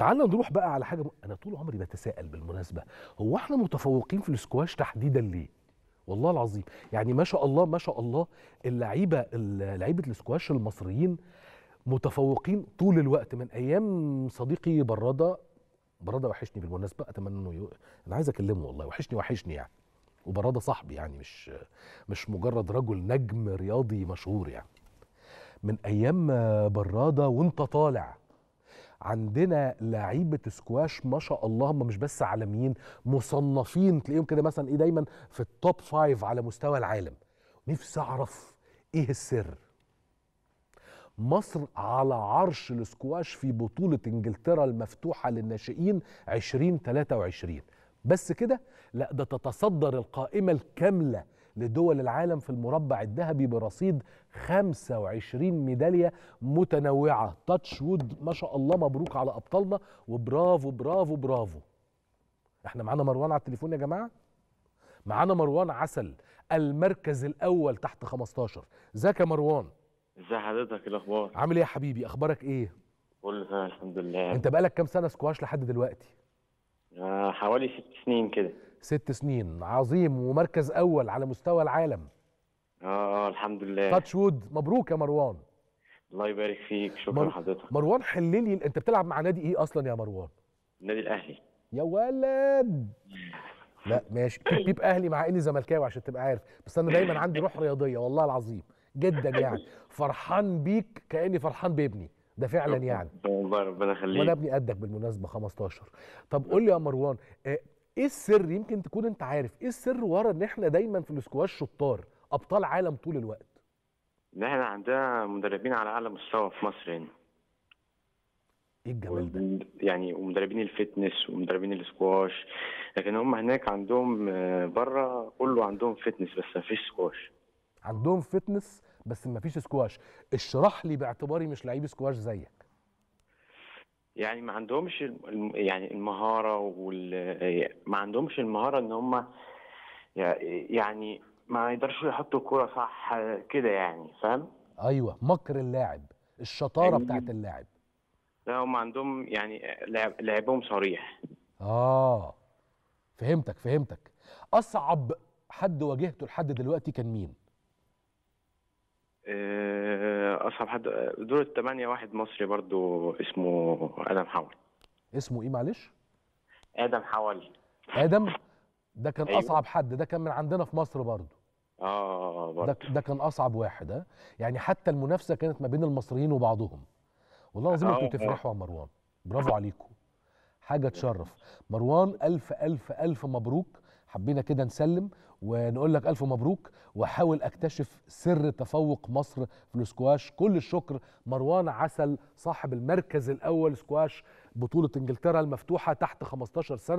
تعالى نروح بقى على حاجه م... انا طول عمري بتساءل بالمناسبه هو احنا متفوقين في السكواش تحديدا ليه والله العظيم يعني ما شاء الله ما شاء الله اللعيبه لعيبه السكواش المصريين متفوقين طول الوقت من ايام صديقي براده براده وحشني بالمناسبه اتمنى انه ي... انا عايز اكلمه والله وحشني وحشني يعني وبراده صاحبي يعني مش مش مجرد رجل نجم رياضي مشهور يعني من ايام براده وانت طالع عندنا لعيبه سكواش ما شاء الله هم مش بس عالميين مصنفين تلاقيهم كده مثلا ايه دايما في التوب فايف على مستوى العالم نفسي اعرف ايه السر مصر على عرش الاسكواش في بطولة انجلترا المفتوحة للناشئين 2023 بس كده لا ده تتصدر القائمة الكاملة لدول العالم في المربع الذهبي برصيد 25 ميداليه متنوعه تاتش وود ما شاء الله مبروك على ابطالنا وبرافو برافو برافو احنا معانا مروان على التليفون يا جماعه معانا مروان عسل المركز الاول تحت 15 ازيك يا مروان ازي حضرتك الاخبار عامل ايه يا حبيبي اخبارك ايه كله سنه الحمد لله انت بقالك كام سنه سكواش لحد دلوقتي آه، حوالي ست سنين كده ست سنين عظيم ومركز اول على مستوى العالم اه, آه، الحمد لله تاتش وود مبروك يا مروان الله يبارك فيك شكرا مر... حضرتك مروان حل لي انت بتلعب مع نادي ايه اصلا يا مروان النادي الاهلي يا ولد لا ماشي بيب كيب اهلي مع اني زملكاوي عشان تبقى عارف بس انا دايما عندي روح رياضيه والله العظيم جدا يعني فرحان بيك كاني فرحان بابني ده فعلا يعني والله ربنا يخليك وانا ابني قدك بالمناسبه 15 طب قول لي يا مروان آه، ايه السر يمكن تكون انت عارف ايه السر ورا ان احنا دايما في الاسكواش شطار ابطال عالم طول الوقت ان احنا عندنا مدربين على اعلى مستوى في مصر هنا ايه الجمال ده يعني ومدربين الفتنس ومدربين الاسكواش لكن هم هناك عندهم آه، بره كله عندهم فتنس بس ما فيش سكواش عندهم فتنس بس ما فيش سكواش اشرح لي باعتباري مش لعيب سكواش زيك يعني ما عندهمش يعني المهاره وال ما عندهمش المهاره ان هم يعني ما يقدرش يحطوا الكوره صح كده يعني فاهم ايوه مكر اللاعب الشطاره يعني بتاعت اللاعب لا هم عندهم يعني لعبهم صريح اه فهمتك فهمتك اصعب حد واجهته لحد دلوقتي كان مين؟ أه اصعب حد دور الثمانيه واحد مصري برضو اسمه ادم حول اسمه ايه معلش ادم حول ادم ده كان أيوة. اصعب حد ده كان من عندنا في مصر برضو اه برضو ده, ده كان اصعب واحد ها يعني حتى المنافسه كانت ما بين المصريين وبعضهم والله العظيم انتوا آه، آه. تفرحوا يا مروان برافو عليكم حاجه تشرف مروان الف الف الف مبروك حبينا كده نسلم ونقول لك ألف مبروك واحاول أكتشف سر تفوق مصر في الاسكواش كل الشكر مروان عسل صاحب المركز الأول سكواش بطولة إنجلترا المفتوحة تحت 15 سنة